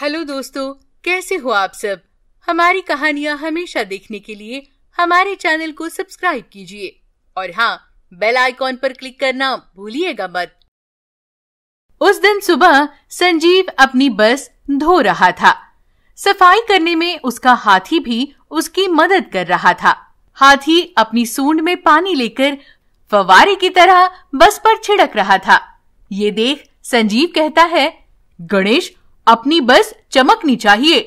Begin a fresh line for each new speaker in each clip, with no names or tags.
hello दोस्तों कैसे हो आप सब हमारी कहानियाँ हमेशा देखने के लिए हमारे चैनल को सब्सक्राइब कीजिए और हाँ बेल आइकॉन पर क्लिक करना भूलिएगा मत उस दिन सुबह संजीव अपनी बस धो रहा था सफाई करने में उसका हाथी भी उसकी मदद कर रहा था हाथी अपनी सूंड में पानी लेकर फवारे की तरह बस पर छिड़क रहा था ये देख संजीव कहता है गणेश अपनी बस चमकनी चाहिए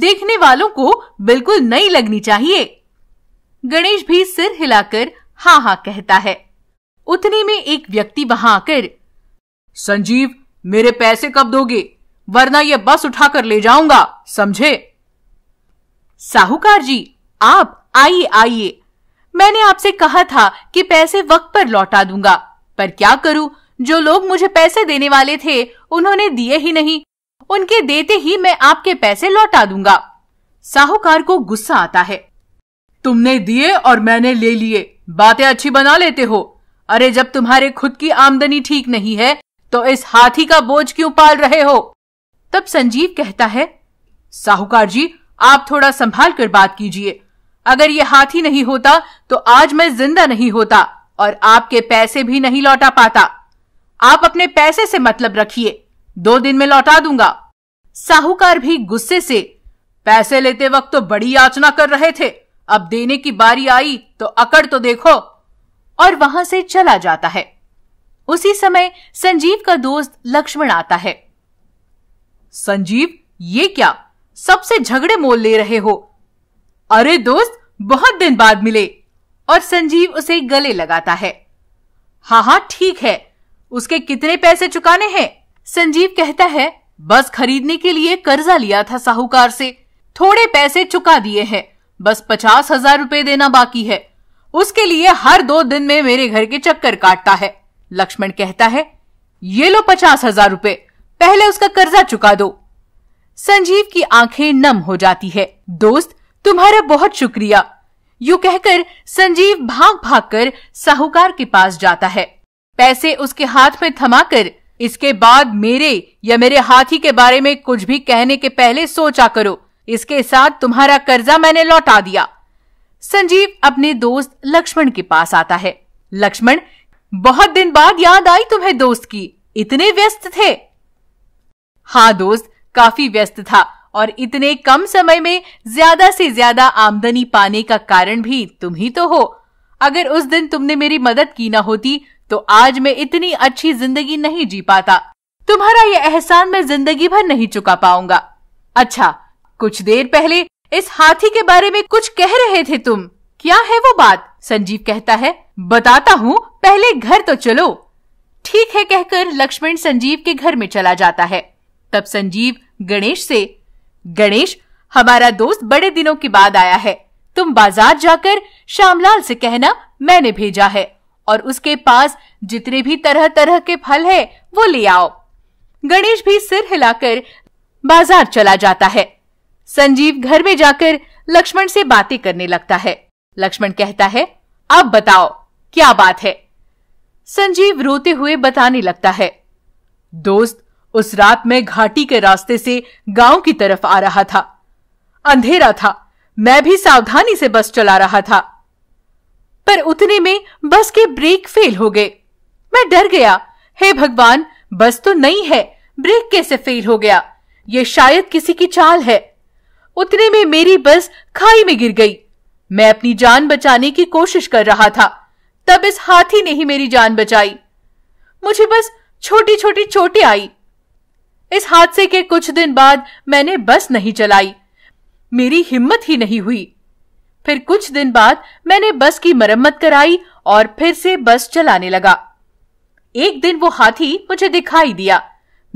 देखने वालों को बिल्कुल नई लगनी चाहिए गणेश भी सिर हिलाकर हाँ हाँ कहता है उतने में एक व्यक्ति वहां आकर संजीव मेरे पैसे कब दोगे वरना यह बस उठाकर ले जाऊंगा समझे साहूकार जी आप आइए आइए मैंने आपसे कहा था कि पैसे वक्त पर लौटा दूंगा पर क्या करूं जो लोग मुझे पैसे देने वाले थे उन्होंने दिए ही नहीं उनके देते ही मैं आपके पैसे लौटा दूंगा साहूकार को गुस्सा आता है तुमने दिए और मैंने ले लिए बातें अच्छी बना लेते हो अरे जब तुम्हारे खुद की आमदनी ठीक नहीं है तो इस हाथी का बोझ क्यों पाल रहे हो तब संजीव कहता है साहूकार जी आप थोड़ा संभाल कर बात कीजिए अगर ये हाथी नहीं होता तो आज मैं जिंदा नहीं होता और आपके पैसे भी नहीं लौटा पाता आप अपने पैसे से मतलब रखिए दो दिन में लौटा दूंगा साहूकार भी गुस्से से पैसे लेते वक्त तो बड़ी याचना कर रहे थे अब देने की बारी आई तो अकड़ तो देखो और वहां से चला जाता है उसी समय संजीव का दोस्त लक्ष्मण आता है संजीव ये क्या सबसे झगड़े मोल ले रहे हो अरे दोस्त बहुत दिन बाद मिले और संजीव उसे गले लगाता है हाँ हाँ ठीक है उसके कितने पैसे चुकाने हैं संजीव कहता है बस खरीदने के लिए कर्जा लिया था साहूकार से थोड़े पैसे चुका दिए हैं बस पचास हजार रूपए देना बाकी है उसके लिए हर दो दिन में मेरे घर के चक्कर काटता है लक्ष्मण कहता है ये लो पचास हजार रूपए पहले उसका कर्जा चुका दो संजीव की आंखें नम हो जाती है दोस्त तुम्हारा बहुत शुक्रिया यू कहकर संजीव भाग भाग कर साहूकार के पास जाता है पैसे उसके हाथ में थमाकर इसके बाद मेरे या मेरे हाथी के बारे में कुछ भी कहने के पहले सोचा करो इसके साथ तुम्हारा कर्जा मैंने लौटा दिया संजीव अपने दोस्त लक्ष्मण के पास आता है लक्ष्मण बहुत दिन बाद याद आई तुम्हें दोस्त की इतने व्यस्त थे हाँ दोस्त काफी व्यस्त था और इतने कम समय में ज्यादा से ज्यादा आमदनी पाने का कारण भी तुम ही तो हो अगर उस दिन तुमने मेरी मदद की ना होती तो आज मैं इतनी अच्छी जिंदगी नहीं जी पाता तुम्हारा ये एहसान मैं जिंदगी भर नहीं चुका पाऊंगा अच्छा कुछ देर पहले इस हाथी के बारे में कुछ कह रहे थे तुम क्या है वो बात संजीव कहता है बताता हूँ पहले घर तो चलो ठीक है कहकर लक्ष्मण संजीव के घर में चला जाता है तब संजीव गणेश से गणेश हमारा दोस्त बड़े दिनों के बाद आया है तुम बाजार जाकर श्यामलाल से कहना मैंने भेजा है और उसके पास जितने भी तरह तरह के फल है वो ले आओ गणेश भी सिर हिलाकर बाजार चला जाता है संजीव घर में जाकर लक्ष्मण से बातें करने लगता है लक्ष्मण कहता है अब बताओ क्या बात है संजीव रोते हुए बताने लगता है दोस्त उस रात मैं घाटी के रास्ते से गांव की तरफ आ रहा था अंधेरा था मैं भी सावधानी से बस चला रहा था इतने में बस के ब्रेक फेल हो गए मैं डर गया हे भगवान बस तो नहीं है ब्रेक कैसे फेल हो गया ये शायद किसी की चाल है उतने में मेरी बस खाई में गिर गई मैं अपनी जान बचाने की कोशिश कर रहा था तब इस हाथी ने ही मेरी जान बचाई मुझे बस छोटी छोटी चोटें आई इस हादसे के कुछ दिन बाद मैंने बस नहीं चलाई मेरी हिम्मत ही नहीं हुई फिर कुछ दिन बाद मैंने बस की मरम्मत कराई और फिर से बस चलाने लगा एक दिन वो हाथी मुझे दिखाई दिया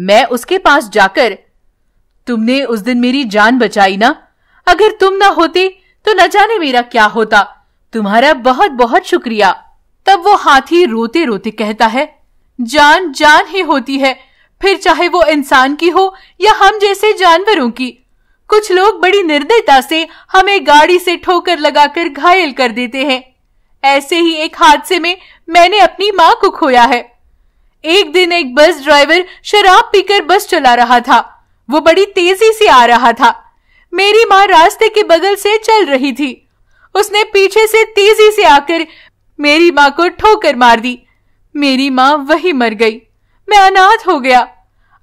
मैं उसके पास जाकर तुमने उस दिन मेरी जान बचाई ना अगर तुम ना होते तो न जाने मेरा क्या होता तुम्हारा बहुत बहुत शुक्रिया तब वो हाथी रोते रोते कहता है जान जान ही होती है फिर चाहे वो इंसान की हो या हम जैसे जानवरों की कुछ लोग बड़ी निर्दयता से हमें गाड़ी से ठोकर लगाकर घायल कर देते हैं ऐसे ही एक हादसे में मैंने अपनी माँ को खोया है एक दिन एक बस ड्राइवर शराब पीकर बस चला रहा था वो बड़ी तेजी से आ रहा था मेरी माँ रास्ते के बगल से चल रही थी उसने पीछे से तेजी से आकर मेरी माँ को ठोकर मार दी मेरी माँ वही मर गई मैं अनाथ हो गया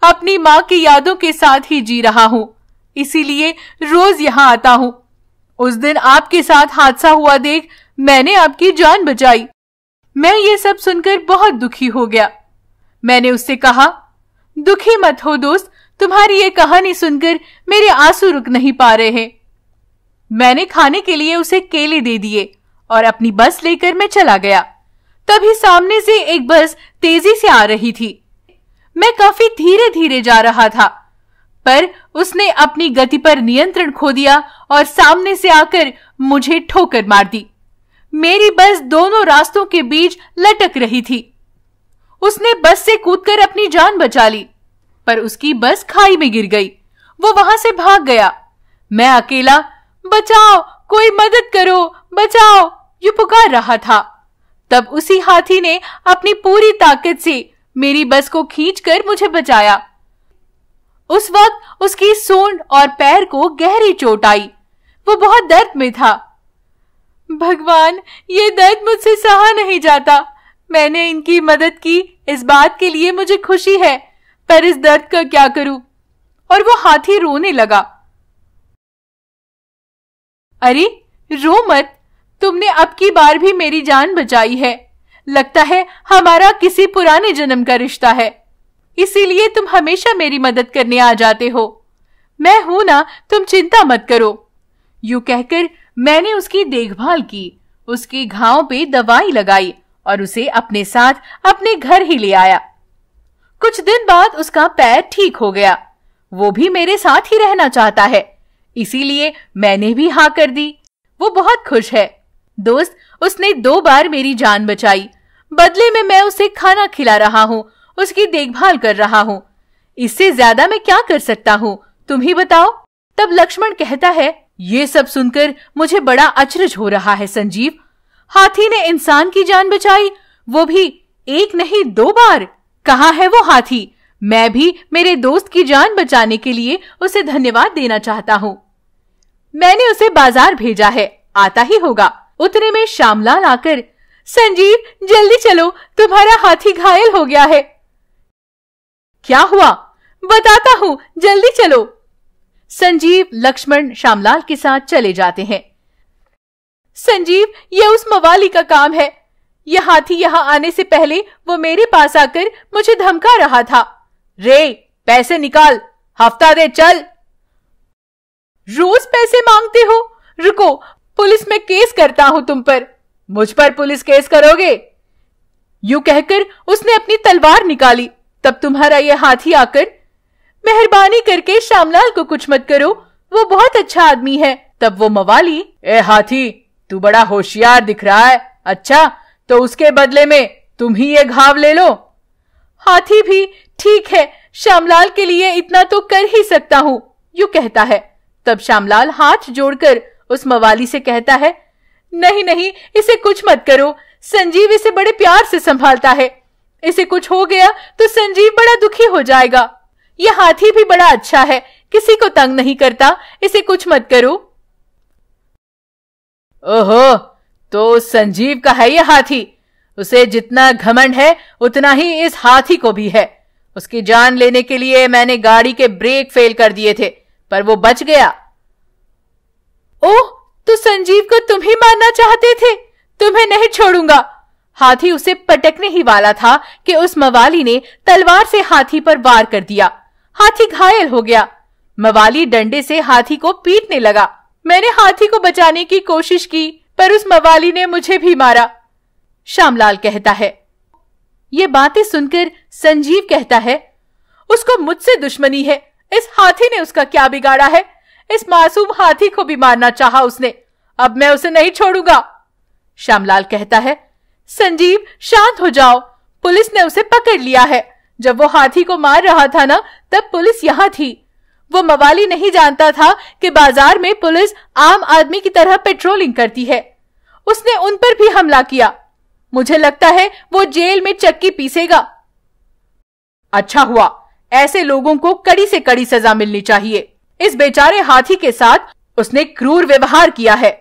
अपनी माँ की यादों के साथ ही जी रहा हूँ इसीलिए रोज यहाँ आता हूँ उस दिन आपके साथ हादसा हुआ देख मैंने आपकी जान बचाई मैं ये सब सुनकर बहुत दुखी हो गया मैंने उससे कहा दुखी मत हो दोस्त तुम्हारी ये कहानी सुनकर मेरे आंसू रुक नहीं पा रहे हैं मैंने खाने के लिए उसे केले दे दिए और अपनी बस लेकर मैं चला गया तभी सामने से एक बस तेजी से आ रही थी मैं काफी धीरे धीरे जा रहा था पर उसने अपनी गति पर नियंत्रण खो दिया और सामने से आकर मुझे ठोकर मार दी मेरी बस दोनों रास्तों के बीच लटक रही थी उसने बस से कूदकर अपनी जान बचा ली पर उसकी बस खाई में गिर गई वो वहां से भाग गया मैं अकेला बचाओ कोई मदद करो बचाओ ये पुकार रहा था तब उसी हाथी ने अपनी पूरी ताकत से मेरी बस को खींचकर मुझे बचाया उस वक्त उसकी सूंड और पैर को गहरी चोट आई वो बहुत दर्द में था भगवान ये दर्द मुझसे सहा नहीं जाता मैंने इनकी मदद की इस बात के लिए मुझे खुशी है पर इस दर्द का क्या करूं और वो हाथी रोने लगा अरे रो मत तुमने अब की बार भी मेरी जान बचाई है लगता है हमारा किसी पुराने जन्म का रिश्ता है इसीलिए तुम हमेशा मेरी मदद करने आ जाते हो मैं हूं ना तुम चिंता मत करो यू कहकर मैंने उसकी देखभाल की उसके घाव पे दवाई लगाई और उसे अपने साथ अपने घर ही ले आया कुछ दिन बाद उसका पैर ठीक हो गया वो भी मेरे साथ ही रहना चाहता है इसीलिए मैंने भी हा कर दी वो बहुत खुश है दोस्त उसने दो बार मेरी जान बचाई बदले में मैं उसे खाना खिला रहा हूँ उसकी देखभाल कर रहा हूँ इससे ज्यादा मैं क्या कर सकता हूँ तुम ही बताओ तब लक्ष्मण कहता है ये सब सुनकर मुझे बड़ा अचरज हो रहा है संजीव हाथी ने इंसान की जान बचाई वो भी एक नहीं दो बार कहा है वो हाथी मैं भी मेरे दोस्त की जान बचाने के लिए उसे धन्यवाद देना चाहता हूँ मैंने उसे बाजार भेजा है आता ही होगा उतने में श्यामलाल आकर संजीव जल्दी चलो तुम्हारा हाथी घायल हो गया है क्या हुआ बताता हूँ जल्दी चलो संजीव लक्ष्मण श्यामलाल के साथ चले जाते हैं संजीव यह उस मवाली का काम है यह हाथी यहाँ आने से पहले वो मेरे पास आकर मुझे धमका रहा था रे पैसे निकाल हफ्ता दे चल रोज पैसे मांगते हो रुको पुलिस में केस करता हूं तुम पर मुझ पर पुलिस केस करोगे यू कहकर उसने अपनी तलवार निकाली तब तुम्हारा ये हाथी आकर मेहरबानी करके श्यामलाल को कुछ मत करो वो बहुत अच्छा आदमी है तब वो मवाली ए हाथी तू बड़ा होशियार दिख रहा है अच्छा तो उसके बदले में तुम ही ये घाव ले लो हाथी भी ठीक है श्यामलाल के लिए इतना तो कर ही सकता हूँ यू कहता है तब श्यामलाल हाथ जोड़कर उस मवाली से कहता है नहीं नहीं इसे कुछ मत करो संजीव इसे बड़े प्यार से संभालता है इसे कुछ हो गया तो संजीव बड़ा दुखी हो जाएगा यह हाथी भी बड़ा अच्छा है किसी को तंग नहीं करता इसे कुछ मत करो ओहो तो संजीव का है यह हाथी उसे जितना घमंड है उतना ही इस हाथी को भी है उसकी जान लेने के लिए मैंने गाड़ी के ब्रेक फेल कर दिए थे पर वो बच गया ओह तो संजीव को तुम ही मारना चाहते थे तुम्हें नहीं छोड़ूंगा हाथी उसे पटकने ही वाला था कि उस मवाली ने तलवार से हाथी पर वार कर दिया हाथी घायल हो गया मवाली डंडे से हाथी को पीटने लगा मैंने हाथी को बचाने की कोशिश की पर उस मवाली ने मुझे भी मारा श्यामलाल कहता है ये बातें सुनकर संजीव कहता है उसको मुझसे दुश्मनी है इस हाथी ने उसका क्या बिगाड़ा है इस मासूम हाथी को भी मारना चाहा उसने अब मैं उसे नहीं छोड़ूंगा श्यामलाल कहता है संजीव शांत हो जाओ पुलिस ने उसे पकड़ लिया है जब वो हाथी को मार रहा था ना तब पुलिस यहाँ थी वो मवाली नहीं जानता था कि बाजार में पुलिस आम आदमी की तरह पेट्रोलिंग करती है उसने उन पर भी हमला किया मुझे लगता है वो जेल में चक्की पीसेगा अच्छा हुआ ऐसे लोगों को कड़ी से कड़ी सजा मिलनी चाहिए इस बेचारे हाथी के साथ उसने क्रूर व्यवहार किया है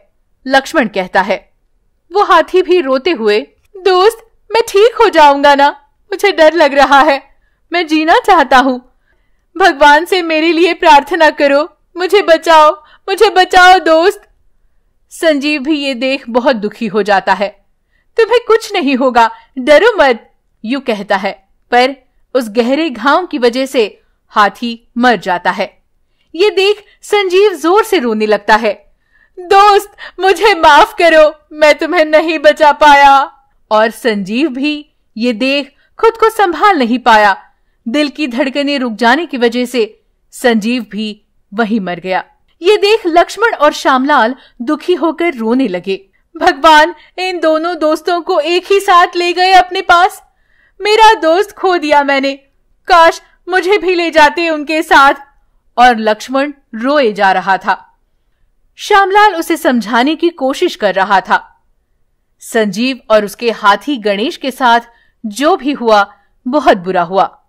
लक्ष्मण कहता है वो हाथी भी रोते हुए दोस्त मैं ठीक हो जाऊंगा ना मुझे डर लग रहा है मैं जीना चाहता हूँ भगवान से मेरे लिए प्रार्थना करो मुझे बचाओ मुझे बचाओ दोस्त संजीव भी ये देख बहुत दुखी हो जाता है तुम्हें कुछ नहीं होगा डरो मत यू कहता है पर उस गहरे घाव की वजह से हाथी मर जाता है ये देख संजीव जोर से रोने लगता है दोस्त मुझे माफ करो मैं तुम्हें नहीं बचा पाया और संजीव भी ये देख खुद को संभाल नहीं पाया दिल की धड़कनें रुक जाने की वजह से संजीव भी वहीं मर गया ये देख लक्ष्मण और श्यामलाल दुखी होकर रोने लगे भगवान इन दोनों दोस्तों को एक ही साथ ले गए अपने पास मेरा दोस्त खो दिया मैंने काश मुझे भी ले जाते उनके साथ और लक्ष्मण रोए जा रहा था श्यामलाल उसे समझाने की कोशिश कर रहा था संजीव और उसके हाथी गणेश के साथ जो भी हुआ बहुत बुरा हुआ